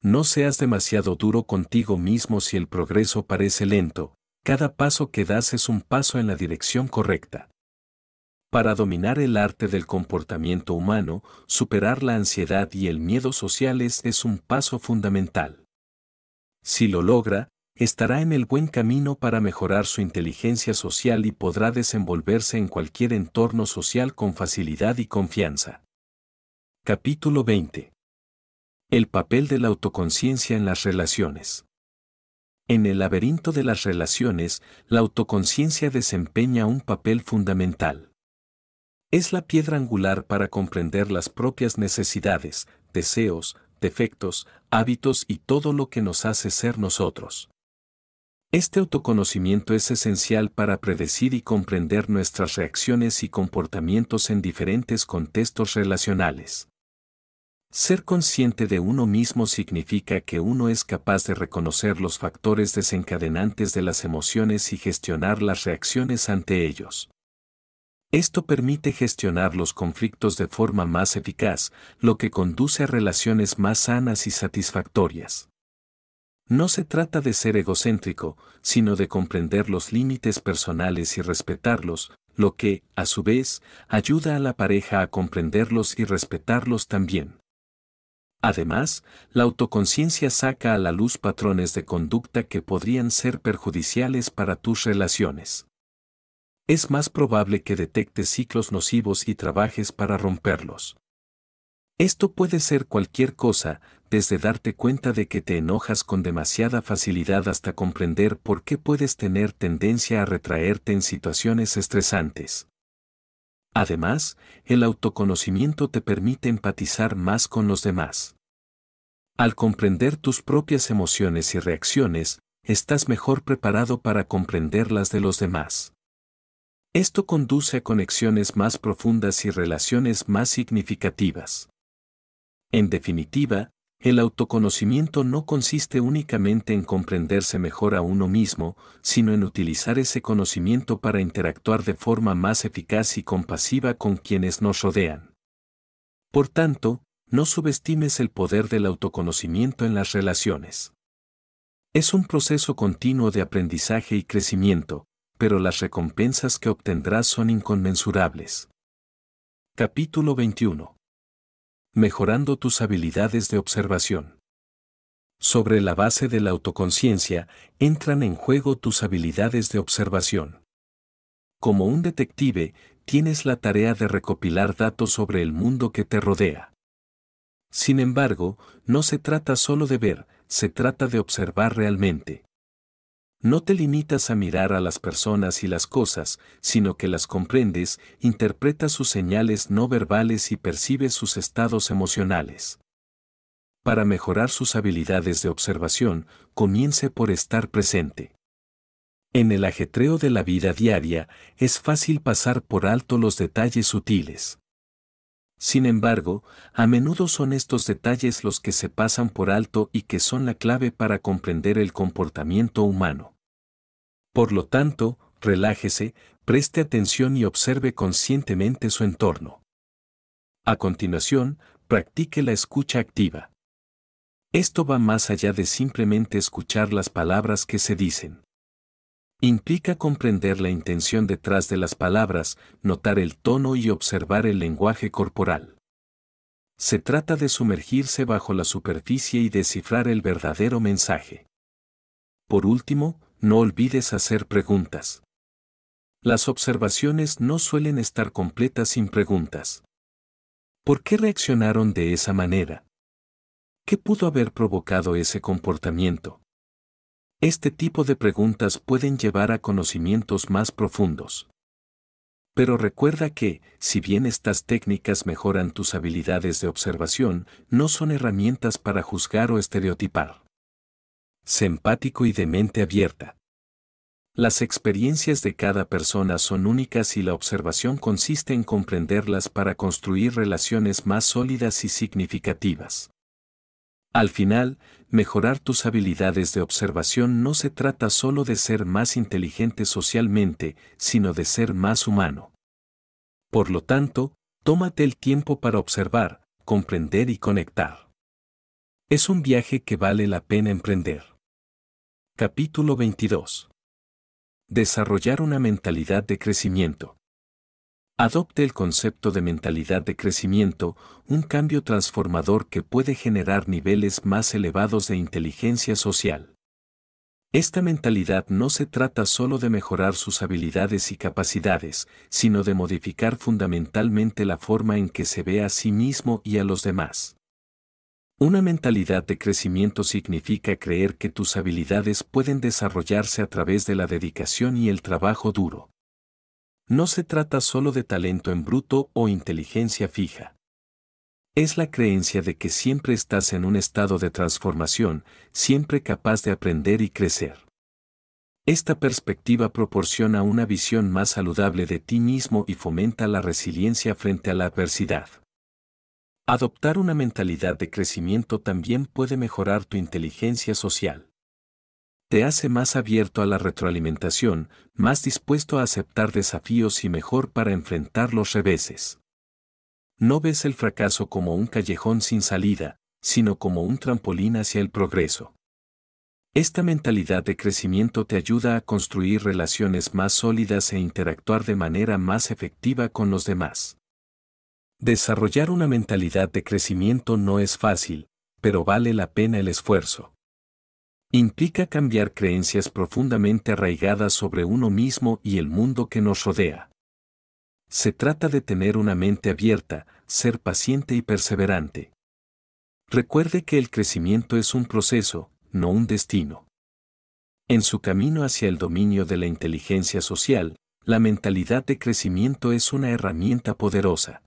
No seas demasiado duro contigo mismo si el progreso parece lento, cada paso que das es un paso en la dirección correcta. Para dominar el arte del comportamiento humano, superar la ansiedad y el miedo sociales es un paso fundamental. Si lo logra, estará en el buen camino para mejorar su inteligencia social y podrá desenvolverse en cualquier entorno social con facilidad y confianza. Capítulo 20. El papel de la autoconciencia en las relaciones. En el laberinto de las relaciones, la autoconciencia desempeña un papel fundamental. Es la piedra angular para comprender las propias necesidades, deseos, defectos, hábitos y todo lo que nos hace ser nosotros. Este autoconocimiento es esencial para predecir y comprender nuestras reacciones y comportamientos en diferentes contextos relacionales. Ser consciente de uno mismo significa que uno es capaz de reconocer los factores desencadenantes de las emociones y gestionar las reacciones ante ellos. Esto permite gestionar los conflictos de forma más eficaz, lo que conduce a relaciones más sanas y satisfactorias. No se trata de ser egocéntrico, sino de comprender los límites personales y respetarlos, lo que, a su vez, ayuda a la pareja a comprenderlos y respetarlos también. Además, la autoconciencia saca a la luz patrones de conducta que podrían ser perjudiciales para tus relaciones. Es más probable que detectes ciclos nocivos y trabajes para romperlos. Esto puede ser cualquier cosa, desde darte cuenta de que te enojas con demasiada facilidad hasta comprender por qué puedes tener tendencia a retraerte en situaciones estresantes. Además, el autoconocimiento te permite empatizar más con los demás. Al comprender tus propias emociones y reacciones, estás mejor preparado para comprender las de los demás. Esto conduce a conexiones más profundas y relaciones más significativas. En definitiva, el autoconocimiento no consiste únicamente en comprenderse mejor a uno mismo, sino en utilizar ese conocimiento para interactuar de forma más eficaz y compasiva con quienes nos rodean. Por tanto, no subestimes el poder del autoconocimiento en las relaciones. Es un proceso continuo de aprendizaje y crecimiento, pero las recompensas que obtendrás son inconmensurables. Capítulo 21 mejorando tus habilidades de observación. Sobre la base de la autoconciencia, entran en juego tus habilidades de observación. Como un detective, tienes la tarea de recopilar datos sobre el mundo que te rodea. Sin embargo, no se trata solo de ver, se trata de observar realmente. No te limitas a mirar a las personas y las cosas, sino que las comprendes, interpreta sus señales no verbales y percibes sus estados emocionales. Para mejorar sus habilidades de observación, comience por estar presente. En el ajetreo de la vida diaria, es fácil pasar por alto los detalles sutiles. Sin embargo, a menudo son estos detalles los que se pasan por alto y que son la clave para comprender el comportamiento humano. Por lo tanto, relájese, preste atención y observe conscientemente su entorno. A continuación, practique la escucha activa. Esto va más allá de simplemente escuchar las palabras que se dicen. Implica comprender la intención detrás de las palabras, notar el tono y observar el lenguaje corporal. Se trata de sumergirse bajo la superficie y descifrar el verdadero mensaje. Por último, no olvides hacer preguntas. Las observaciones no suelen estar completas sin preguntas. ¿Por qué reaccionaron de esa manera? ¿Qué pudo haber provocado ese comportamiento? Este tipo de preguntas pueden llevar a conocimientos más profundos. Pero recuerda que, si bien estas técnicas mejoran tus habilidades de observación, no son herramientas para juzgar o estereotipar simpático y de mente abierta. Las experiencias de cada persona son únicas y la observación consiste en comprenderlas para construir relaciones más sólidas y significativas. Al final, mejorar tus habilidades de observación no se trata solo de ser más inteligente socialmente, sino de ser más humano. Por lo tanto, tómate el tiempo para observar, comprender y conectar. Es un viaje que vale la pena emprender. Capítulo 22. Desarrollar una mentalidad de crecimiento. Adopte el concepto de mentalidad de crecimiento, un cambio transformador que puede generar niveles más elevados de inteligencia social. Esta mentalidad no se trata solo de mejorar sus habilidades y capacidades, sino de modificar fundamentalmente la forma en que se ve a sí mismo y a los demás. Una mentalidad de crecimiento significa creer que tus habilidades pueden desarrollarse a través de la dedicación y el trabajo duro. No se trata solo de talento en bruto o inteligencia fija. Es la creencia de que siempre estás en un estado de transformación, siempre capaz de aprender y crecer. Esta perspectiva proporciona una visión más saludable de ti mismo y fomenta la resiliencia frente a la adversidad. Adoptar una mentalidad de crecimiento también puede mejorar tu inteligencia social. Te hace más abierto a la retroalimentación, más dispuesto a aceptar desafíos y mejor para enfrentar los reveses. No ves el fracaso como un callejón sin salida, sino como un trampolín hacia el progreso. Esta mentalidad de crecimiento te ayuda a construir relaciones más sólidas e interactuar de manera más efectiva con los demás. Desarrollar una mentalidad de crecimiento no es fácil, pero vale la pena el esfuerzo. Implica cambiar creencias profundamente arraigadas sobre uno mismo y el mundo que nos rodea. Se trata de tener una mente abierta, ser paciente y perseverante. Recuerde que el crecimiento es un proceso, no un destino. En su camino hacia el dominio de la inteligencia social, la mentalidad de crecimiento es una herramienta poderosa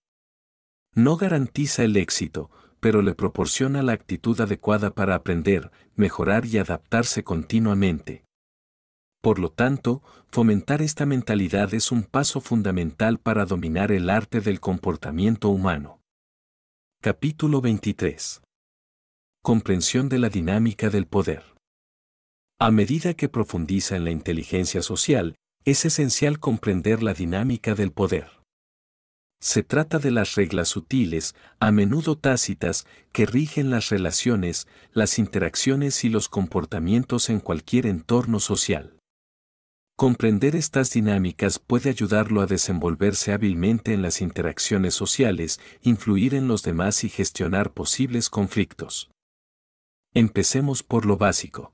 no garantiza el éxito, pero le proporciona la actitud adecuada para aprender, mejorar y adaptarse continuamente. Por lo tanto, fomentar esta mentalidad es un paso fundamental para dominar el arte del comportamiento humano. Capítulo 23. Comprensión de la dinámica del poder. A medida que profundiza en la inteligencia social, es esencial comprender la dinámica del poder se trata de las reglas sutiles, a menudo tácitas, que rigen las relaciones, las interacciones y los comportamientos en cualquier entorno social. Comprender estas dinámicas puede ayudarlo a desenvolverse hábilmente en las interacciones sociales, influir en los demás y gestionar posibles conflictos. Empecemos por lo básico.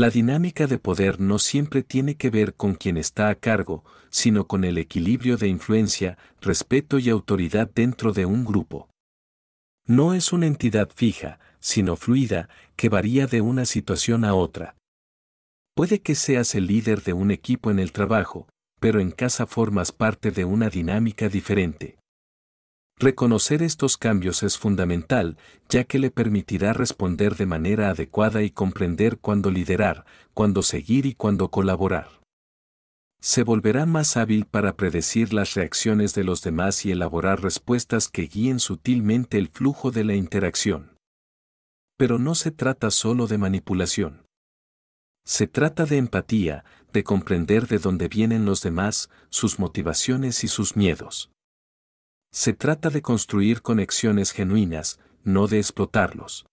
La dinámica de poder no siempre tiene que ver con quien está a cargo, sino con el equilibrio de influencia, respeto y autoridad dentro de un grupo. No es una entidad fija, sino fluida, que varía de una situación a otra. Puede que seas el líder de un equipo en el trabajo, pero en casa formas parte de una dinámica diferente. Reconocer estos cambios es fundamental, ya que le permitirá responder de manera adecuada y comprender cuándo liderar, cuándo seguir y cuándo colaborar. Se volverá más hábil para predecir las reacciones de los demás y elaborar respuestas que guíen sutilmente el flujo de la interacción. Pero no se trata solo de manipulación. Se trata de empatía, de comprender de dónde vienen los demás, sus motivaciones y sus miedos. Se trata de construir conexiones genuinas, no de explotarlos.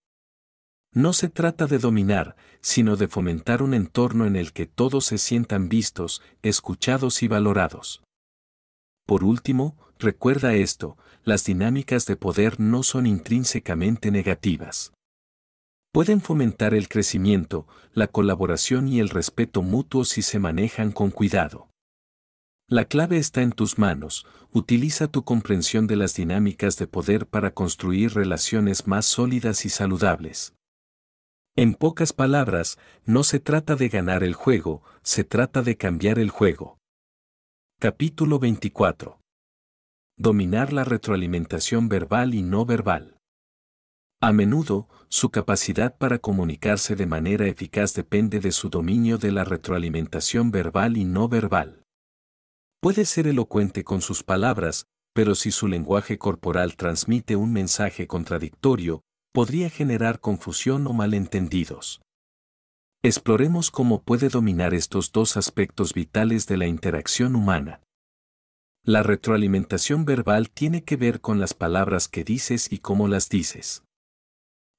No se trata de dominar, sino de fomentar un entorno en el que todos se sientan vistos, escuchados y valorados. Por último, recuerda esto, las dinámicas de poder no son intrínsecamente negativas. Pueden fomentar el crecimiento, la colaboración y el respeto mutuo si se manejan con cuidado. La clave está en tus manos, utiliza tu comprensión de las dinámicas de poder para construir relaciones más sólidas y saludables. En pocas palabras, no se trata de ganar el juego, se trata de cambiar el juego. Capítulo 24. Dominar la retroalimentación verbal y no verbal. A menudo, su capacidad para comunicarse de manera eficaz depende de su dominio de la retroalimentación verbal y no verbal. Puede ser elocuente con sus palabras, pero si su lenguaje corporal transmite un mensaje contradictorio, podría generar confusión o malentendidos. Exploremos cómo puede dominar estos dos aspectos vitales de la interacción humana. La retroalimentación verbal tiene que ver con las palabras que dices y cómo las dices.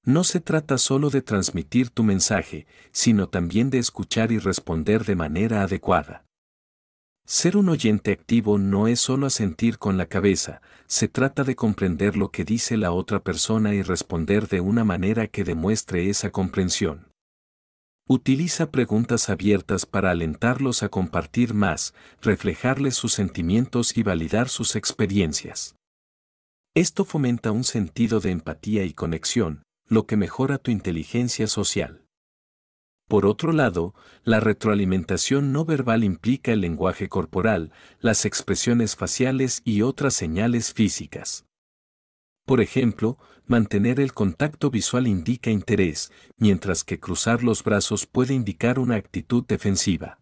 No se trata solo de transmitir tu mensaje, sino también de escuchar y responder de manera adecuada. Ser un oyente activo no es solo sentir con la cabeza, se trata de comprender lo que dice la otra persona y responder de una manera que demuestre esa comprensión. Utiliza preguntas abiertas para alentarlos a compartir más, reflejarles sus sentimientos y validar sus experiencias. Esto fomenta un sentido de empatía y conexión, lo que mejora tu inteligencia social. Por otro lado, la retroalimentación no verbal implica el lenguaje corporal, las expresiones faciales y otras señales físicas. Por ejemplo, mantener el contacto visual indica interés, mientras que cruzar los brazos puede indicar una actitud defensiva.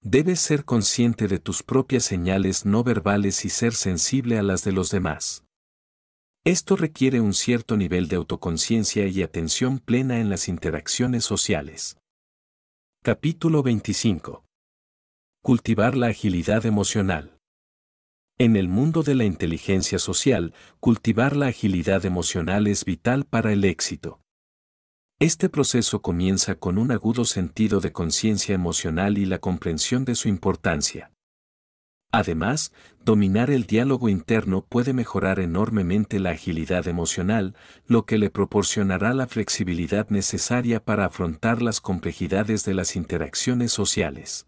Debes ser consciente de tus propias señales no verbales y ser sensible a las de los demás. Esto requiere un cierto nivel de autoconciencia y atención plena en las interacciones sociales. Capítulo 25. Cultivar la agilidad emocional. En el mundo de la inteligencia social, cultivar la agilidad emocional es vital para el éxito. Este proceso comienza con un agudo sentido de conciencia emocional y la comprensión de su importancia. Además, dominar el diálogo interno puede mejorar enormemente la agilidad emocional, lo que le proporcionará la flexibilidad necesaria para afrontar las complejidades de las interacciones sociales.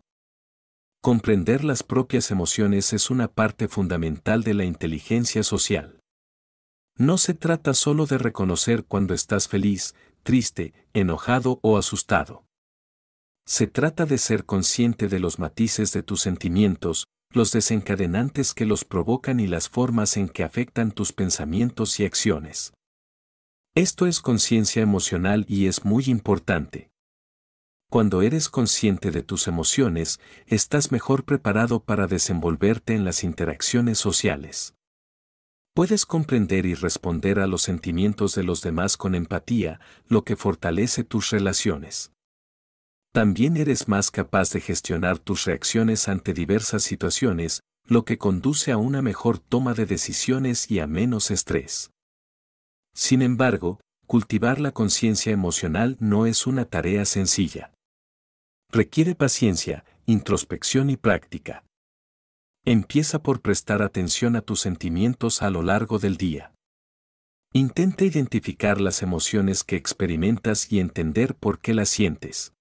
Comprender las propias emociones es una parte fundamental de la inteligencia social. No se trata solo de reconocer cuando estás feliz, triste, enojado o asustado. Se trata de ser consciente de los matices de tus sentimientos, los desencadenantes que los provocan y las formas en que afectan tus pensamientos y acciones. Esto es conciencia emocional y es muy importante. Cuando eres consciente de tus emociones, estás mejor preparado para desenvolverte en las interacciones sociales. Puedes comprender y responder a los sentimientos de los demás con empatía, lo que fortalece tus relaciones también eres más capaz de gestionar tus reacciones ante diversas situaciones, lo que conduce a una mejor toma de decisiones y a menos estrés. Sin embargo, cultivar la conciencia emocional no es una tarea sencilla. Requiere paciencia, introspección y práctica. Empieza por prestar atención a tus sentimientos a lo largo del día. Intenta identificar las emociones que experimentas y entender por qué las sientes.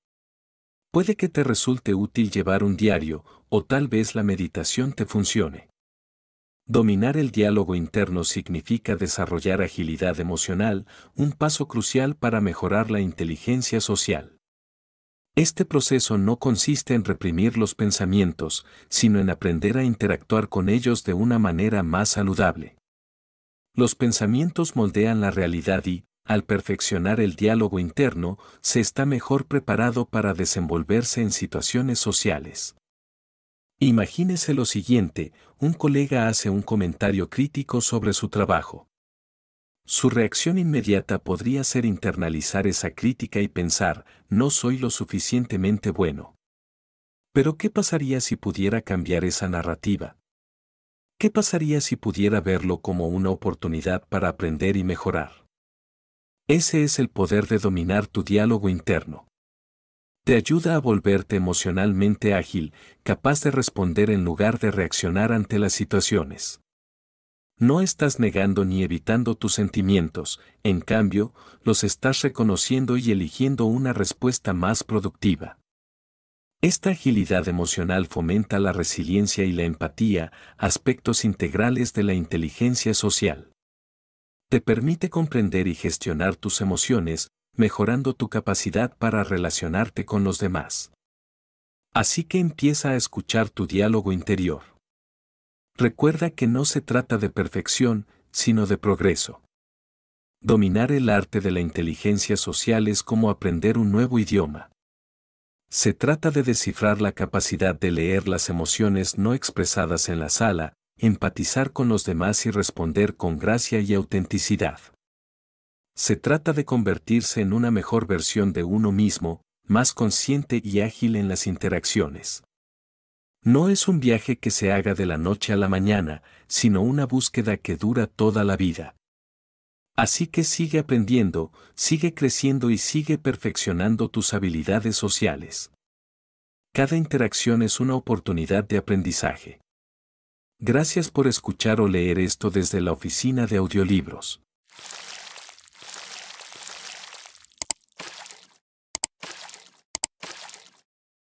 Puede que te resulte útil llevar un diario, o tal vez la meditación te funcione. Dominar el diálogo interno significa desarrollar agilidad emocional, un paso crucial para mejorar la inteligencia social. Este proceso no consiste en reprimir los pensamientos, sino en aprender a interactuar con ellos de una manera más saludable. Los pensamientos moldean la realidad y, al perfeccionar el diálogo interno, se está mejor preparado para desenvolverse en situaciones sociales. Imagínese lo siguiente, un colega hace un comentario crítico sobre su trabajo. Su reacción inmediata podría ser internalizar esa crítica y pensar, no soy lo suficientemente bueno. Pero ¿qué pasaría si pudiera cambiar esa narrativa? ¿Qué pasaría si pudiera verlo como una oportunidad para aprender y mejorar? Ese es el poder de dominar tu diálogo interno. Te ayuda a volverte emocionalmente ágil, capaz de responder en lugar de reaccionar ante las situaciones. No estás negando ni evitando tus sentimientos, en cambio, los estás reconociendo y eligiendo una respuesta más productiva. Esta agilidad emocional fomenta la resiliencia y la empatía, aspectos integrales de la inteligencia social te permite comprender y gestionar tus emociones, mejorando tu capacidad para relacionarte con los demás. Así que empieza a escuchar tu diálogo interior. Recuerda que no se trata de perfección, sino de progreso. Dominar el arte de la inteligencia social es como aprender un nuevo idioma. Se trata de descifrar la capacidad de leer las emociones no expresadas en la sala, empatizar con los demás y responder con gracia y autenticidad. Se trata de convertirse en una mejor versión de uno mismo, más consciente y ágil en las interacciones. No es un viaje que se haga de la noche a la mañana, sino una búsqueda que dura toda la vida. Así que sigue aprendiendo, sigue creciendo y sigue perfeccionando tus habilidades sociales. Cada interacción es una oportunidad de aprendizaje. Gracias por escuchar o leer esto desde la oficina de audiolibros.